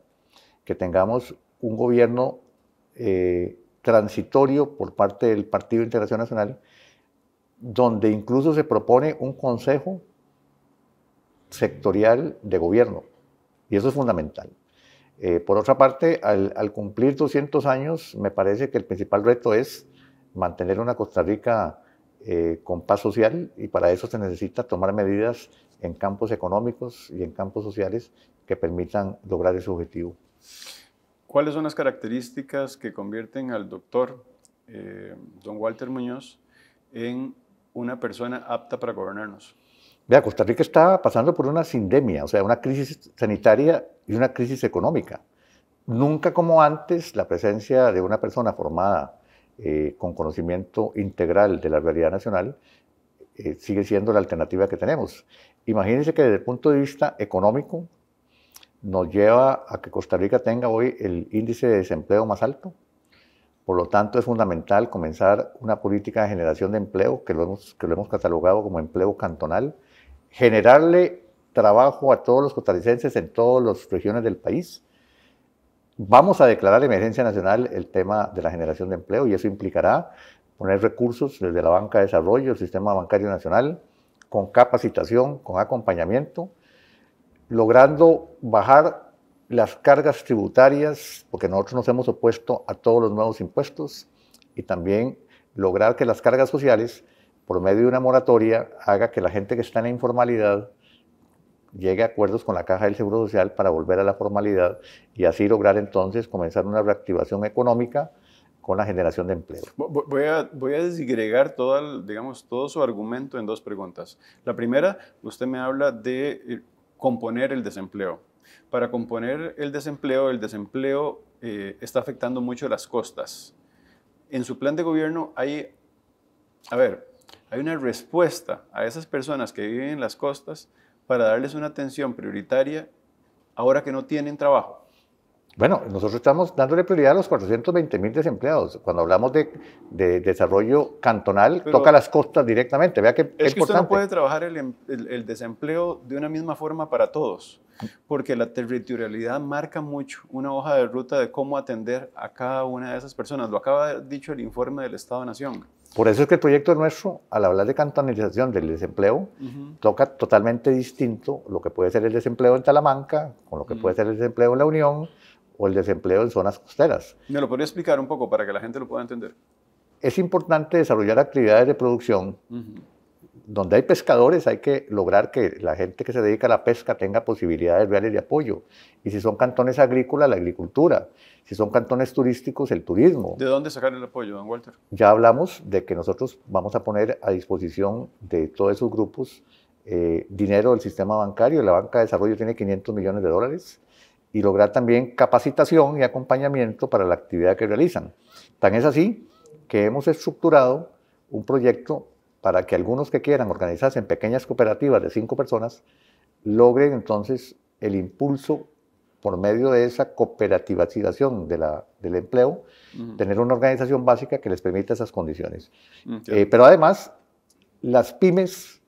que tengamos un gobierno eh, transitorio por parte del Partido Internacional, Nacional, donde incluso se propone un consejo sectorial de gobierno y eso es fundamental. Eh, por otra parte, al, cumplir 200 años, me parece que el principal reto es mantener una Costa Rica eh, con paz social y para eso se necesita tomar medidas en campos económicos y en campos sociales que permitan lograr ese objetivo. ¿Cuáles son las características que convierten al doctor eh, don Walter Muñoz en una persona apta para gobernarnos? Vea, Costa Rica está pasando por una sindemia, o sea, una crisis sanitaria y una crisis económica. Nunca como antes la presencia de una persona formada eh, con conocimiento integral de la realidad nacional eh, sigue siendo la alternativa que tenemos. Imagínense que desde el punto de vista económico nos lleva a que Costa Rica tenga hoy el índice de desempleo más alto. Por lo tanto, es fundamental comenzar una política de generación de empleo, que que lo hemos catalogado como empleo cantonal, generarle trabajo a todos los costarricenses en todas las regiones del país. Vamos a declarar emergencia nacional el tema de la generación de empleo y eso implicará poner recursos desde la banca de desarrollo, el sistema bancario nacional, con capacitación, con acompañamiento, logrando bajar las cargas tributarias, porque nosotros nos hemos opuesto a todos los nuevos impuestos, y también lograr que las cargas sociales por medio de una moratoria, haga que la gente que está en la informalidad llegue a acuerdos con la Caja del Seguro Social para volver a la formalidad y así lograr entonces comenzar una reactivación económica con la generación de empleo. Voy a, voy todo, digamos, todo su argumento en dos preguntas. La primera, usted me habla de eh, componer el desempleo. Para componer el desempleo, el desempleo eh, está afectando mucho las costas. En su plan de gobierno hay, a ver, hay una respuesta a esas personas que viven en las costas para darles una atención prioritaria ahora que no tienen trabajo? Bueno, nosotros estamos dándole prioridad a los 420 mil desempleados. Cuando hablamos de, desarrollo cantonal, toca las costas directamente. Vea que es, importante. Usted no puede trabajar em, el, el, desempleo de una misma forma para todos, porque la territorialidad marca mucho una hoja de ruta de cómo atender a cada una de esas personas. Lo acaba de dicho el informe del Estado-Nación. Por eso es que el proyecto nuestro, al hablar de cantonización del desempleo, toca totalmente distinto lo que puede ser el desempleo en Talamanca, con lo que puede ser el desempleo en La Unión o el desempleo en zonas costeras. ¿Me lo podría explicar un poco para que la gente lo pueda entender? Es importante desarrollar actividades de producción donde hay pescadores hay que lograr que la gente que se dedica a la pesca tenga posibilidades reales de apoyo. Y si son cantones agrícolas, la agricultura. Si son cantones turísticos, el turismo. ¿De dónde sacar el apoyo, don Walter? Ya hablamos de que nosotros vamos a poner a disposición de todos esos grupos eh, dinero del sistema bancario. La banca de desarrollo tiene 500 millones de dólares y lograr también capacitación y acompañamiento para la actividad que realizan. Tan es así que hemos estructurado un proyecto para que algunos que quieran organizarse en pequeñas cooperativas de cinco personas logren entonces el impulso por medio de esa cooperativización del empleo, tener una organización básica que les permita esas condiciones. Mm, eh, pero además, las pymes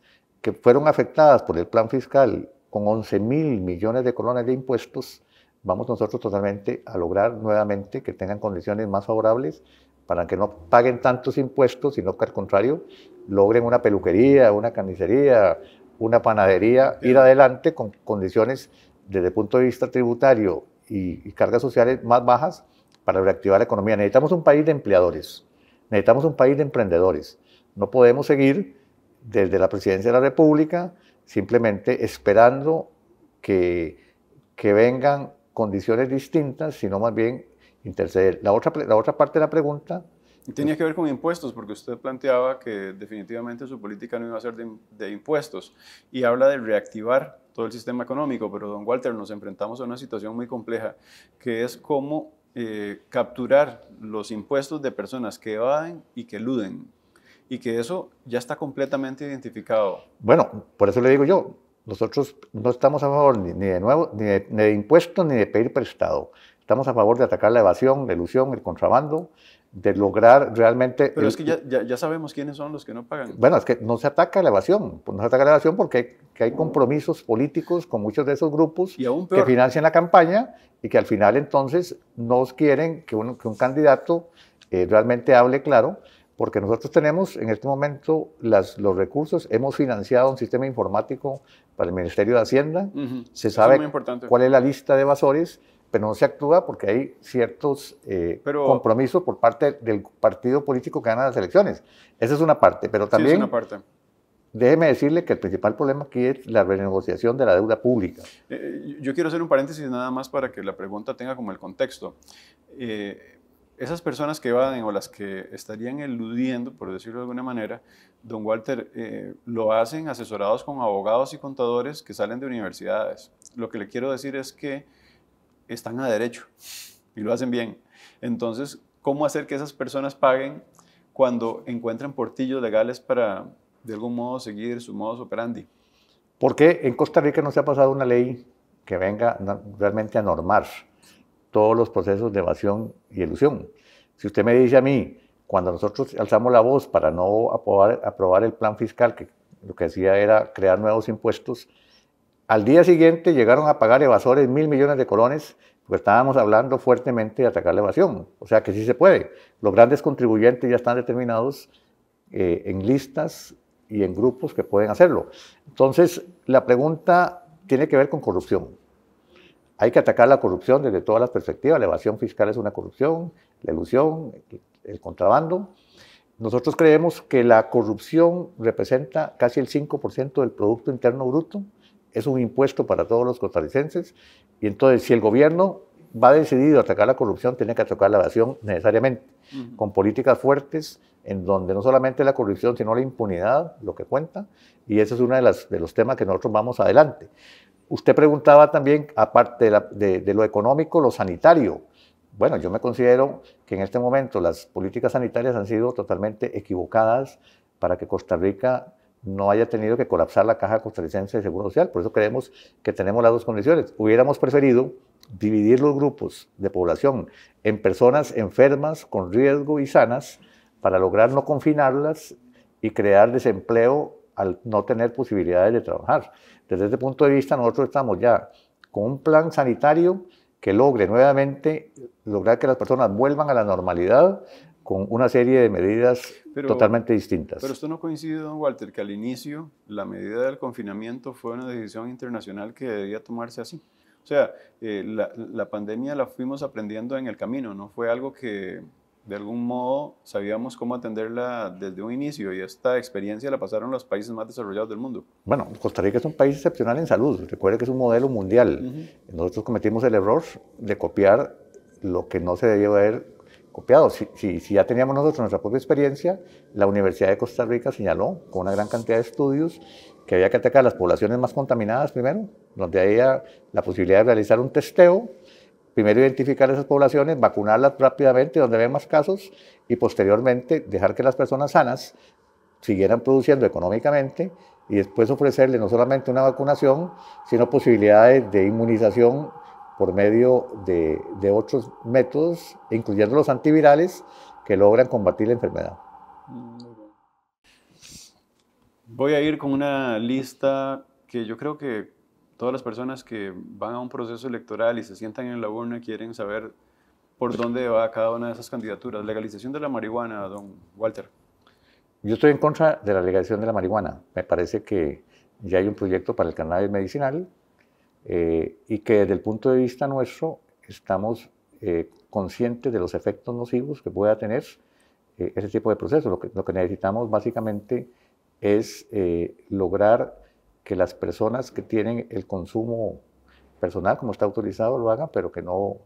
que fueron afectadas por el plan fiscal con 11 mil millones de colones de impuestos, vamos nosotros totalmente a lograr nuevamente que tengan condiciones más favorables para que no paguen tantos impuestos, sino que al contrario logren una peluquería, una carnicería, una panadería, ir adelante con condiciones desde el punto de vista tributario y, y cargas sociales más bajas para reactivar la economía. Necesitamos un país de empleadores, necesitamos un país de emprendedores. No podemos seguir desde la presidencia de la República simplemente esperando que, que vengan condiciones distintas, sino más bien interceder. La otra, la otra parte de la pregunta y tenía que ver con impuestos, porque usted planteaba que definitivamente su política no iba a ser de, impuestos y habla de reactivar todo el sistema económico, pero don Walter, nos enfrentamos a una situación muy compleja, que es cómo eh, capturar los impuestos de personas que evaden y que eluden, y que eso ya está completamente identificado. Bueno, por eso le digo yo, nosotros no estamos a favor ni, de, nuevo, ni de, ni de impuestos ni de pedir prestado, estamos a favor de atacar la evasión, la ilusión, el contrabando de lograr realmente... Pero es que ya, ya, sabemos quiénes son los que no pagan. Bueno, es que no se ataca la evasión, pues, no se ataca la evasión porque hay, que hay compromisos políticos con muchos de esos grupos que financian la campaña y que al final entonces no quieren que un, que un candidato eh, realmente hable claro, porque nosotros tenemos en este momento las, los recursos, hemos financiado un sistema informático para el Ministerio de Hacienda, se sabe cuál es la lista de evasores pero no se actúa porque hay ciertos eh, compromisos por parte del partido político que gana las elecciones. Esa es una parte, pero también... es una parte. Déjeme decirle que el principal problema aquí es la renegociación de la deuda pública. Eh, eh, yo quiero hacer un paréntesis nada más para que la pregunta tenga como el contexto. esas personas que van o las que estarían eludiendo, por decirlo de alguna manera, don Walter, lo hacen asesorados con abogados y contadores que salen de universidades. Lo que le quiero decir es que están a derecho y lo hacen bien. Entonces, ¿cómo hacer que esas personas paguen cuando encuentran portillos legales para, de algún modo, seguir su modus operandi? Porque en Costa Rica no se ha pasado una ley que venga realmente a normar todos los procesos de evasión y ilusión? Si usted me dice a mí, cuando nosotros alzamos la voz para no aprobar, aprobar el plan fiscal, que lo que hacía era crear nuevos impuestos, al día siguiente llegaron a pagar evasores mil millones de colones, porque estábamos hablando fuertemente de atacar la evasión. O sea que sí se puede. Los grandes contribuyentes ya están determinados eh, en listas y en grupos que pueden hacerlo. Entonces, la pregunta tiene que ver con corrupción. Hay que atacar la corrupción desde todas las perspectivas. La evasión fiscal es una corrupción, la ilusión, el contrabando. Nosotros creemos que la corrupción representa casi el 5% del Producto Interno Bruto es un impuesto para todos los costarricenses y entonces si el gobierno va decidido a atacar la corrupción, tiene que atacar la evasión necesariamente, con políticas fuertes en donde no solamente la corrupción, sino la impunidad, lo que cuenta, y ese es uno de, las, de los temas que nosotros vamos adelante. Usted preguntaba también, aparte de lo económico, lo sanitario. Bueno, yo me considero que en este momento las políticas sanitarias han sido totalmente equivocadas para que Costa Rica no haya tenido que colapsar la caja costarricense de Seguro Social. Por eso creemos que tenemos las dos condiciones. Hubiéramos preferido dividir los grupos de población en personas enfermas, con riesgo y sanas, para lograr no confinarlas y crear desempleo al no tener posibilidades de trabajar. Desde este punto de vista, nosotros estamos ya con un plan sanitario que logre nuevamente lograr que las personas vuelvan a la normalidad, con una serie de medidas totalmente distintas. Pero esto no coincide, don Walter, que al inicio la medida del confinamiento fue una decisión internacional que debía tomarse así. O sea, eh, la, pandemia la fuimos aprendiendo en el camino, no fue algo que de algún modo sabíamos cómo atenderla desde un inicio y esta experiencia la pasaron los países más desarrollados del mundo. Bueno, Costa Rica es un país excepcional en salud, recuerde que es un modelo mundial. Nosotros cometimos el error de copiar lo que no se debió haber si, ya teníamos nosotros nuestra propia experiencia, la Universidad de Costa Rica señaló con una gran cantidad de estudios que había que atacar las poblaciones más contaminadas primero, donde había la posibilidad de realizar un testeo, primero identificar esas poblaciones, vacunarlas rápidamente donde había más casos y posteriormente dejar que las personas sanas siguieran produciendo económicamente y después ofrecerle no solamente una vacunación, sino posibilidades de inmunización por medio de, otros métodos, incluyendo los antivirales, que logran combatir la enfermedad. Voy a ir con una lista que yo creo que todas las personas que van a un proceso electoral y se sientan en la urna quieren saber por dónde va cada una de esas candidaturas. Legalización de la marihuana, don Walter. Yo estoy en contra de la legalización de la marihuana. Me parece que ya hay un proyecto para el cannabis medicinal eh, y que desde el punto de vista nuestro estamos eh, conscientes de los efectos nocivos que pueda tener eh, ese tipo de proceso. Lo que, lo que necesitamos básicamente es lograr que las personas que tienen el consumo personal, como está autorizado, lo hagan, pero que no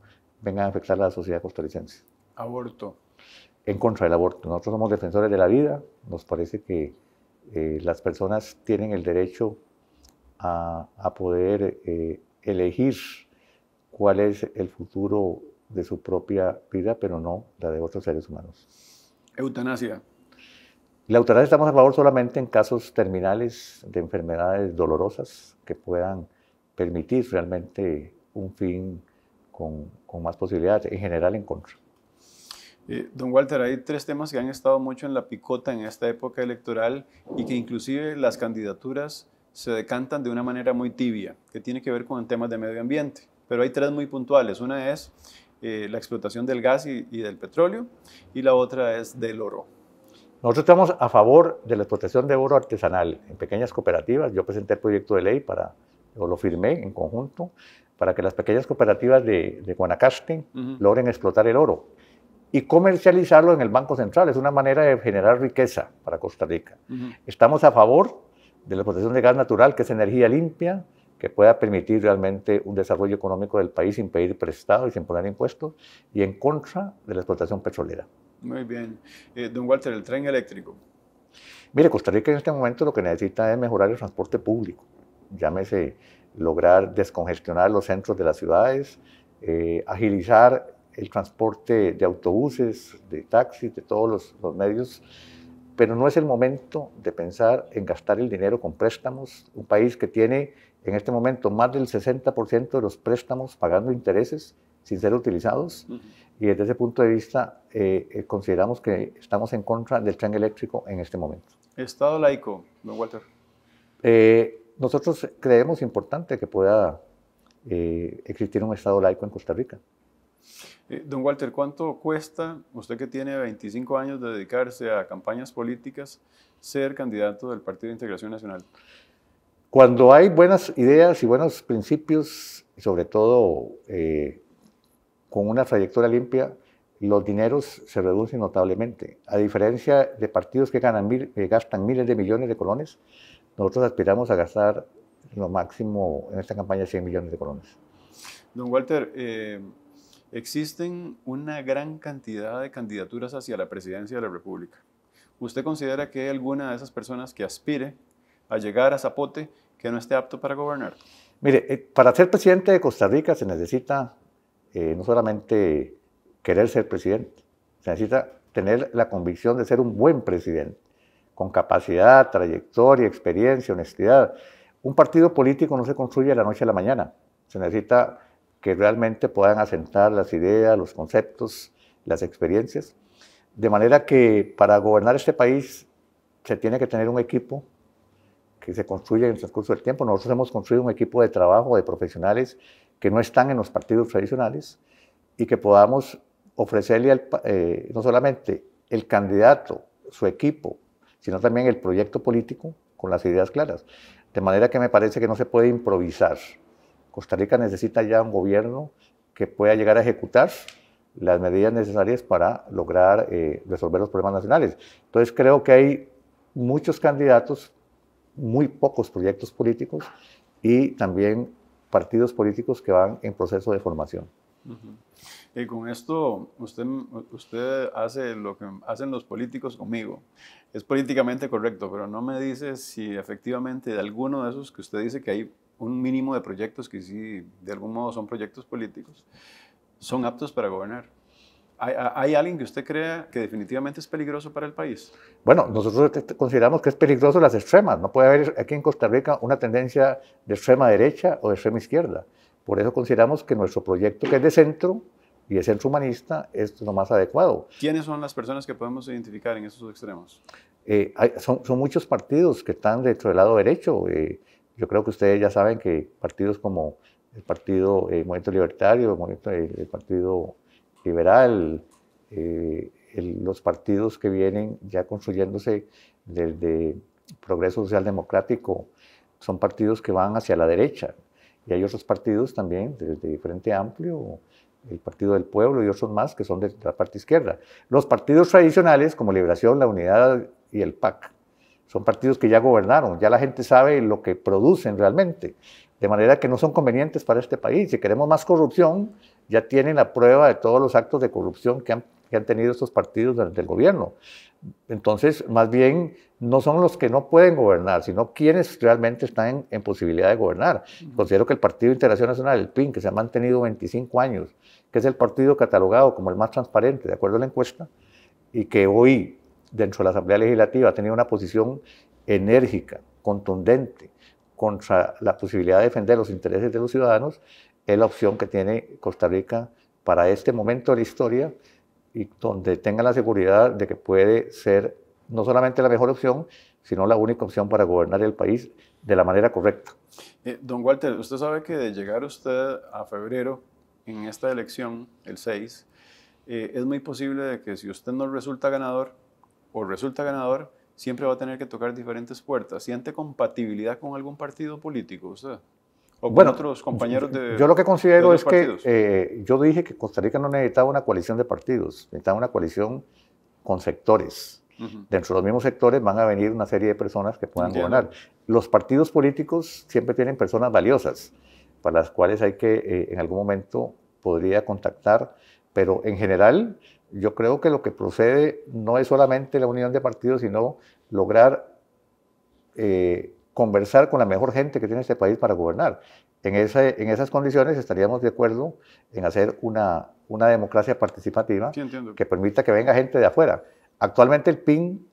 vengan a afectar a la sociedad costarricense. Aborto. En contra del aborto. Nosotros somos defensores de la vida. Nos parece que las personas tienen el derecho a, poder eh, elegir cuál es el futuro de su propia vida, pero no la de otros seres humanos. Eutanasia. La eutanasia estamos a favor solamente en casos terminales de enfermedades dolorosas que puedan permitir realmente un fin con, con más posibilidades, en general en contra. Eh, don Walter, hay tres temas que han estado mucho en la picota en esta época electoral y que inclusive las candidaturas se decantan de una manera muy tibia, que tiene que ver con temas de medio ambiente. Pero hay tres muy puntuales. Una es eh, la explotación del gas y, del petróleo, y la otra es del oro. Nosotros estamos a favor de la explotación de oro artesanal en pequeñas cooperativas. Yo presenté el proyecto de ley para, o lo firmé en conjunto, para que las pequeñas cooperativas de, de Guanacaste logren explotar el oro y comercializarlo en el Banco Central. Es una manera de generar riqueza para Costa Rica. Estamos a favor de la explotación de gas natural, que es energía limpia, que pueda permitir realmente un desarrollo económico del país sin pedir prestado y sin poner impuestos, y en contra de la explotación petrolera. Muy bien. Eh, don Walter, el tren eléctrico. Mire, Costa Rica en este momento lo que necesita es mejorar el transporte público. Llámese lograr descongestionar los centros de las ciudades, eh, agilizar el transporte de autobuses, de taxis, de todos los, los medios pero no es el momento de pensar en gastar el dinero con préstamos. Un país que tiene en este momento más del 60% de los préstamos pagando intereses sin ser utilizados. Y desde ese punto de vista eh, eh, consideramos que estamos en contra del tren eléctrico en este momento. Estado laico, don Walter. Eh, nosotros creemos importante que pueda existir un Estado laico en Costa Rica. Eh, don Walter, ¿cuánto cuesta, usted que tiene 25 años de dedicarse a campañas políticas, ser candidato del Partido de Integración Nacional? Cuando hay buenas ideas y buenos principios, sobre todo eh, con una trayectoria limpia, los dineros se reducen notablemente. A diferencia de partidos que gastan miles de millones de colones, nosotros aspiramos a gastar lo máximo en esta campaña 100 millones de colones. Don Walter, eh, Existen una gran cantidad de candidaturas hacia la presidencia de la República. ¿Usted considera que hay alguna de esas personas que aspire a llegar a Zapote que no esté apto para gobernar? Mire, eh, para ser presidente de Costa Rica se necesita eh, no solamente querer ser presidente, se necesita tener la convicción de ser un buen presidente, con capacidad, trayectoria, experiencia, honestidad. Un partido político no se construye de la noche a la mañana. Se necesita que realmente puedan asentar las ideas, los conceptos, las experiencias. De manera que para gobernar este país se tiene que tener un equipo que se construye en el transcurso del tiempo. Nosotros hemos construido un equipo de trabajo de profesionales que no están en los partidos tradicionales y que podamos ofrecerle eh, no solamente el candidato, su equipo, sino también el proyecto político con las ideas claras. De manera que me parece que no se puede improvisar. Costa Rica necesita ya un gobierno que pueda llegar a ejecutar las medidas necesarias para lograr eh, resolver los problemas nacionales. Entonces creo que hay muchos candidatos, muy pocos proyectos políticos y también partidos políticos que van en proceso de formación. Y con esto, usted, usted hace lo que hacen los políticos conmigo. Es políticamente correcto, pero no me dice si efectivamente de alguno de esos que usted dice que hay un mínimo de proyectos que sí, de algún modo son proyectos políticos, son aptos para gobernar. ¿Hay, alguien que usted crea que definitivamente es peligroso para el país? Bueno, nosotros consideramos que es peligroso las extremas. No puede haber aquí en Costa Rica una tendencia de extrema derecha o de extrema izquierda. Por eso consideramos que nuestro proyecto, que es de centro y de centro humanista, es lo más adecuado. ¿Quiénes son las personas que podemos identificar en esos extremos? Eh, son, muchos partidos que están dentro del lado derecho. Eh, yo creo que ustedes ya saben que partidos como el Partido eh, Movimiento Libertario, el, eh, Partido Liberal, eh, los partidos que vienen ya construyéndose desde Progreso Social Democrático, son partidos que van hacia la derecha. Y hay otros partidos también, desde diferente Amplio, el Partido del Pueblo y otros más que son de la parte izquierda. Los partidos tradicionales como Liberación, la Unidad y el PAC son partidos que ya gobernaron, ya la gente sabe lo que producen realmente, de manera que no son convenientes para este país. Si queremos más corrupción, ya tienen la prueba de todos los actos de corrupción que han, tenido estos partidos durante el gobierno. Entonces, más bien, no son los que no pueden gobernar, sino quienes realmente están en, posibilidad de gobernar. Considero que el Partido Internacional Integración Nacional, el PIN, que se ha mantenido 25 años, que es el partido catalogado como el más transparente, de acuerdo a la encuesta, y que hoy dentro de la Asamblea Legislativa ha tenido una posición enérgica, contundente, contra la posibilidad de defender los intereses de los ciudadanos, es la opción que tiene Costa Rica para este momento de la historia y donde tenga la seguridad de que puede ser no solamente la mejor opción, sino la única opción para gobernar el país de la manera correcta. Eh, don Walter, usted sabe que de llegar usted a febrero en esta elección, el 6, eh, es muy posible de que si usted no resulta ganador, o resulta ganador, siempre va a tener que tocar diferentes puertas. ¿Siente compatibilidad con algún partido político usted? O con bueno, otros compañeros de. Yo lo que considero es que eh, yo dije que Costa Rica no necesitaba una coalición de partidos, necesitaba una coalición con sectores. Dentro de los mismos sectores van a venir una serie de personas que puedan ganar. gobernar. Los partidos políticos siempre tienen personas valiosas para las cuales hay que eh, en algún momento podría contactar pero en general, yo creo que lo que procede no es solamente la unión de partidos, sino lograr eh, conversar con la mejor gente que tiene este país para gobernar. En, esas condiciones estaríamos de acuerdo en hacer una, democracia participativa que permita que venga gente de afuera. Actualmente el PIN,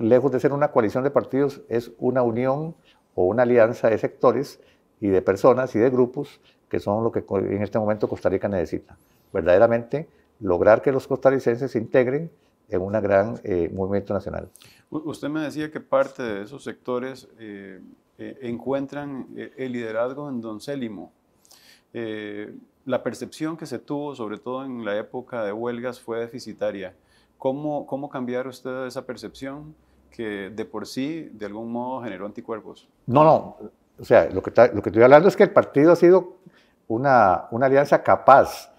lejos de ser una coalición de partidos, es una unión o una alianza de sectores y de personas y de grupos que son lo que en este momento Costa Rica necesita verdaderamente lograr que los costarricenses se integren en un gran eh, movimiento nacional. Usted me decía que parte de esos sectores eh, eh, encuentran el liderazgo en Don Célimo. la percepción que se tuvo, sobre todo en la época de huelgas, fue deficitaria. ¿Cómo, cómo cambiar usted esa percepción que de por sí, de algún modo, generó anticuerpos? No, no. O sea, lo que, lo que estoy hablando es que el partido ha sido una, una alianza capaz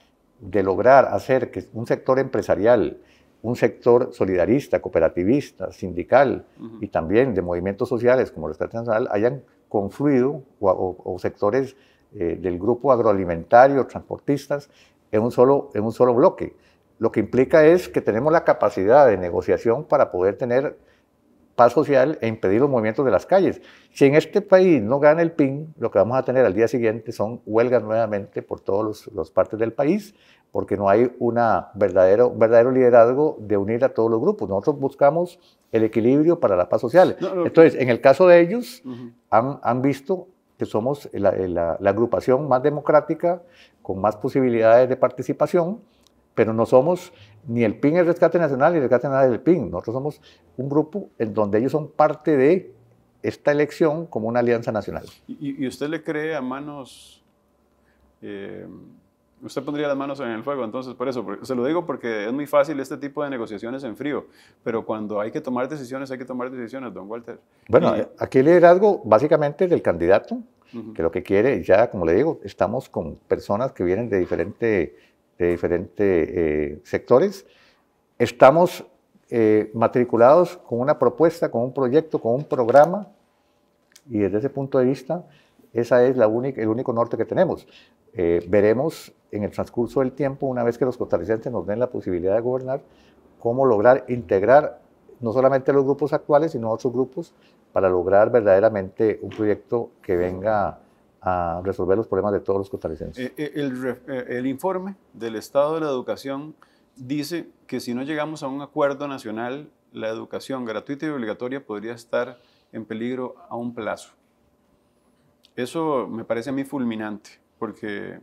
de lograr hacer que un sector empresarial, un sector solidarista, cooperativista, sindical y también de movimientos sociales como el Estado Nacional hayan confluido o, sectores eh, del grupo agroalimentario, transportistas, en un, solo, en un solo bloque. Lo que implica es que tenemos la capacidad de negociación para poder tener paz social e impedir los movimientos de las calles. Si en este país no gana el PIN, lo que vamos a tener al día siguiente son huelgas nuevamente por todas las partes del país, porque no hay una verdadero, un verdadero liderazgo de unir a todos los grupos. Nosotros buscamos el equilibrio para la paz social. Entonces, en el caso de ellos, han, han, visto que somos la, la, agrupación más democrática, con más posibilidades de participación, pero no somos ni el PIN el Rescate Nacional ni el Rescate Nacional el PIN. Nosotros somos un grupo en donde ellos son parte de esta elección como una alianza nacional. ¿Y, usted le cree a manos... Eh, usted pondría las manos en el fuego, entonces, por eso, se lo digo porque es muy fácil este tipo de negociaciones en frío, pero cuando hay que tomar decisiones, hay que tomar decisiones, don Walter. Bueno, aquí el liderazgo básicamente es del candidato, que lo que quiere, ya como le digo, estamos con personas que vienen de diferente de diferentes eh, sectores, estamos eh, matriculados con una propuesta, con un proyecto, con un programa, y desde ese punto de vista, esa es la única, el único norte que tenemos. Eh, veremos en el transcurso del tiempo, una vez que los costarricenses nos den la posibilidad de gobernar, cómo lograr integrar no solamente los grupos actuales, sino otros grupos, para lograr verdaderamente un proyecto que venga a resolver los problemas de todos los costarricenses. Eh, eh, eh, el, informe del Estado de la Educación dice que si no llegamos a un acuerdo nacional, la educación gratuita y obligatoria podría estar en peligro a un plazo. Eso me parece a mí fulminante, porque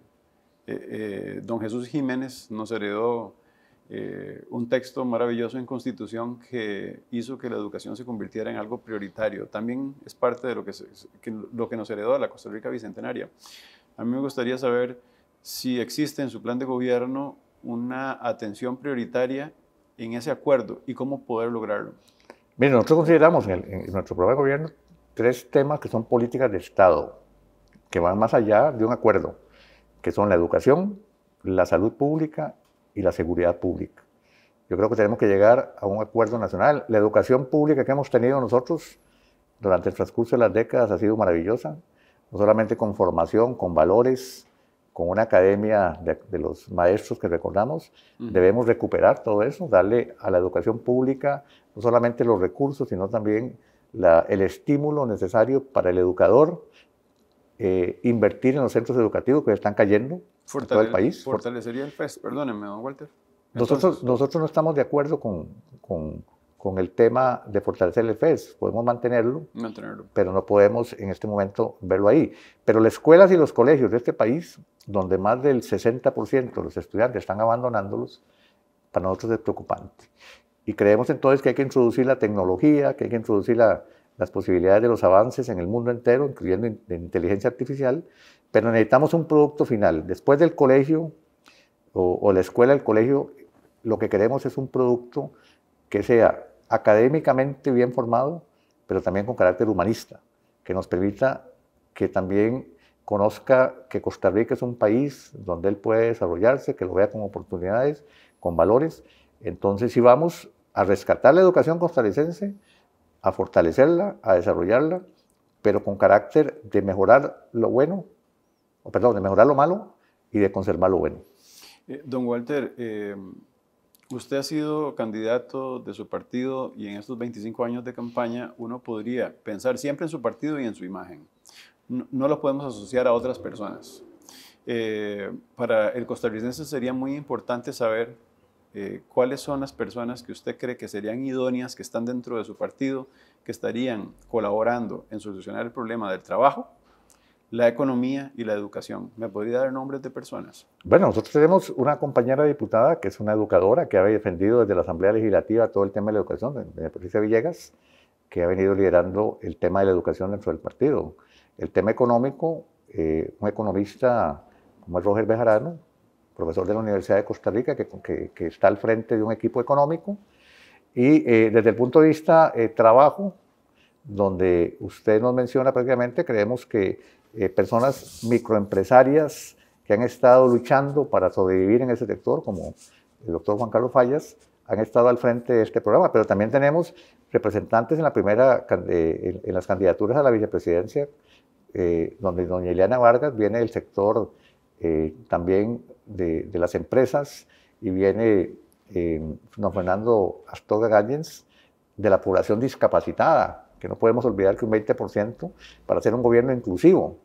don Jesús Jiménez nos heredó eh, un texto maravilloso en Constitución que hizo que la educación se convirtiera en algo prioritario. También es parte de lo que, lo que nos heredó la Costa Rica Bicentenaria. A mí me gustaría saber si existe en su plan de gobierno una atención prioritaria en ese acuerdo y cómo poder lograrlo. Mire, nosotros consideramos en, en nuestro programa de gobierno tres temas que son políticas de Estado, que van más allá de un acuerdo, que son la educación, la salud pública y la seguridad pública. Yo creo que tenemos que llegar a un acuerdo nacional. La educación pública que hemos tenido nosotros durante el transcurso de las décadas ha sido maravillosa, no solamente con formación, con valores, con una academia de, los maestros que recordamos. Debemos recuperar todo eso, darle a la educación pública no solamente los recursos, sino también el estímulo necesario para el educador, eh, invertir en los centros educativos que están cayendo el país. Fortalecería el FES, Perdóneme, don Walter. nosotros, nosotros no estamos de acuerdo con, con, el tema de fortalecer el FES. Podemos mantenerlo, mantenerlo, pero no podemos en este momento verlo ahí. Pero las escuelas y los colegios de este país, donde más del 60% de los estudiantes están abandonándolos, para nosotros es preocupante. Y creemos entonces que hay que introducir la tecnología, que hay que introducir las posibilidades de los avances en el mundo entero, incluyendo inteligencia artificial, pero necesitamos un producto final. Después del colegio o, la escuela, el colegio, lo que queremos es un producto que sea académicamente bien formado, pero también con carácter humanista, que nos permita que también conozca que Costa Rica es un país donde él puede desarrollarse, que lo vea con oportunidades, con valores. Entonces, si vamos a rescatar la educación costarricense, a fortalecerla, a desarrollarla, pero con carácter de mejorar lo bueno o perdón, de mejorar lo malo y de conservar lo bueno. Eh, don Walter, eh, usted ha sido candidato de su partido y en estos 25 años de campaña uno podría pensar siempre en su partido y en su imagen. No, lo podemos asociar a otras personas. Eh, para el costarricense sería muy importante saber cuáles son las personas que usted cree que serían idóneas, que están dentro de su partido, que estarían colaborando en solucionar el problema del trabajo la economía y la educación. ¿Me podría dar nombres de personas? Bueno, nosotros tenemos una compañera diputada que es una educadora que ha defendido desde la Asamblea Legislativa todo el tema de la educación, Patricia Villegas, que ha venido liderando el tema de la educación dentro del partido. El tema económico, eh, un economista como es Roger Bejarano, profesor de la Universidad de Costa Rica, que, que, está al frente de un equipo económico. Y eh, desde el punto de vista eh, trabajo, donde usted nos menciona prácticamente, creemos que eh, personas microempresarias que han estado luchando para sobrevivir en ese sector, como el doctor Juan Carlos Fallas, han estado al frente de este programa, pero también tenemos representantes en, la primera, eh, en, las candidaturas a la vicepresidencia, eh, donde doña Eliana Vargas viene del sector también de, de, las empresas y viene don Fernando Astorga Gallens de la población discapacitada, que no podemos olvidar que un 20% para hacer un gobierno inclusivo.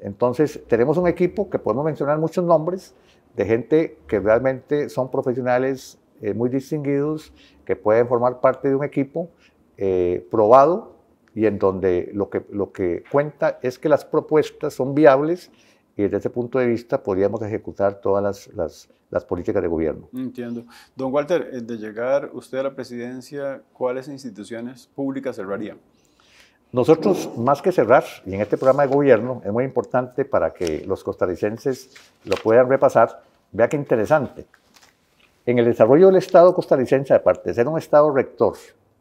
Entonces, tenemos un equipo que podemos mencionar muchos nombres de gente que realmente son profesionales eh, muy distinguidos, que pueden formar parte de un equipo eh, probado y en donde lo que, lo que cuenta es que las propuestas son viables y desde ese punto de vista podríamos ejecutar todas las, las, políticas de gobierno. Entiendo. Don Walter, eh, de llegar usted a la presidencia, ¿cuáles instituciones públicas cerraría Nosotros, más que cerrar, y en este programa de gobierno, es muy importante para que los costarricenses lo puedan repasar, vea qué interesante. En el desarrollo del Estado costarricense, aparte de ser un Estado rector,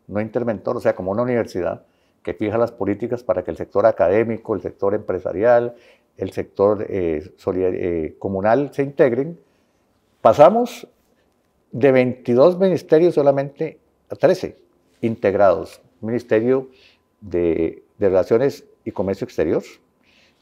no interventor, o sea, como una universidad, que fija las políticas para que el sector académico, el sector empresarial, el sector eh, eh, comunal se integren, pasamos de 22 ministerios solamente a 13 integrados. Ministerio de, Relaciones y Comercio Exterior,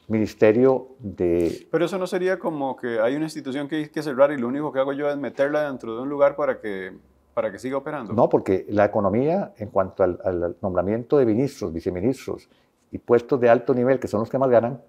Ministerio de... Pero eso no sería como que hay una institución que hay que cerrar y lo único que hago yo es meterla dentro de un lugar para que, para que siga operando. No, porque la economía, en cuanto al nombramiento de ministros, viceministros y puestos de alto nivel, que son los que más ganan,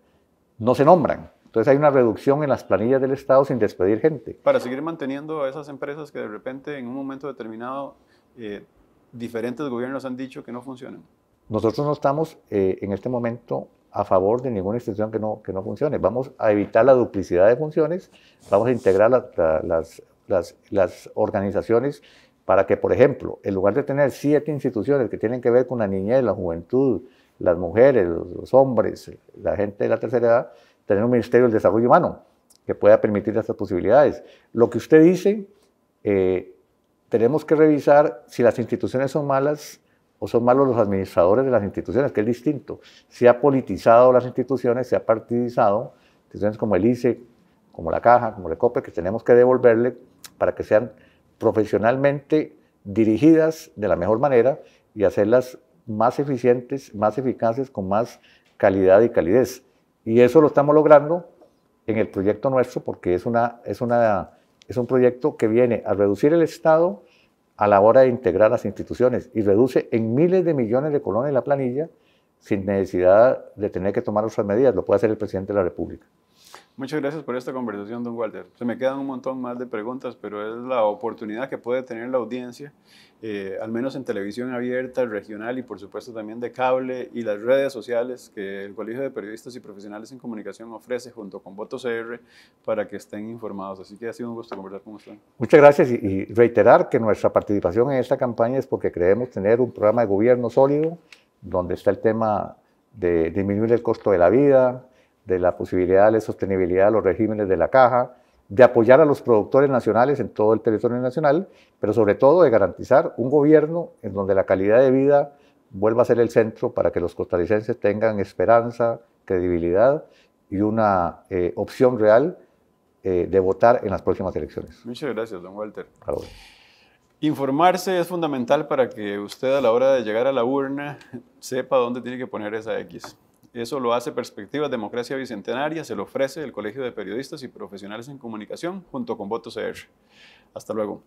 no se nombran. Entonces hay una reducción en las planillas del Estado sin despedir gente. Para seguir manteniendo a esas empresas que de repente en un momento determinado eh, diferentes gobiernos han dicho que no funcionan. Nosotros no estamos eh, en este momento a favor de ninguna institución que no, que no funcione. Vamos a evitar la duplicidad de funciones, vamos a integrar las, las, las organizaciones para que, por ejemplo, en lugar de tener siete instituciones que tienen que ver con la niñez, la juventud, las mujeres, los hombres, la gente de la tercera edad, tener un Ministerio del Desarrollo Humano que pueda permitir estas posibilidades. Lo que usted dice, eh, tenemos que revisar si las instituciones son malas o son malos los administradores de las instituciones, que es distinto. Se ha politizado las instituciones, se ha partidizado, instituciones como el ICE, como la Caja, como el COPE que tenemos que devolverle para que sean profesionalmente dirigidas de la mejor manera y hacerlas más eficientes, más eficaces, con más calidad y calidez. Y eso lo estamos logrando en el proyecto nuestro porque es, una, es, una, es un proyecto que viene a reducir el Estado a la hora de integrar las instituciones y reduce en miles de millones de colones la planilla sin necesidad de tener que tomar otras medidas. Lo puede hacer el presidente de la República. Muchas gracias por esta conversación, don Walter. Se me quedan un montón más de preguntas, pero es la oportunidad que puede tener la audiencia, eh, al menos en televisión abierta, regional y por supuesto también de cable y las redes sociales que el Colegio de Periodistas y Profesionales en Comunicación ofrece junto con Voto CR para que estén informados. Así que ha sido un gusto conversar con usted. Muchas gracias y reiterar que nuestra participación en esta campaña es porque creemos tener un programa de gobierno sólido donde está el tema de disminuir el costo de la vida, de la posibilidad de la sostenibilidad de los regímenes de la caja, de apoyar a los productores nacionales en todo el territorio nacional, pero sobre todo de garantizar un gobierno en donde la calidad de vida vuelva a ser el centro para que los costarricenses tengan esperanza, credibilidad y una eh, opción real eh, de votar en las próximas elecciones. Muchas gracias, don Walter. Informarse es fundamental para que usted a la hora de llegar a la urna sepa dónde tiene que poner esa X. Eso lo hace Perspectiva Democracia Bicentenaria, se lo ofrece el Colegio de Periodistas y Profesionales en Comunicación junto con Voto Hasta luego.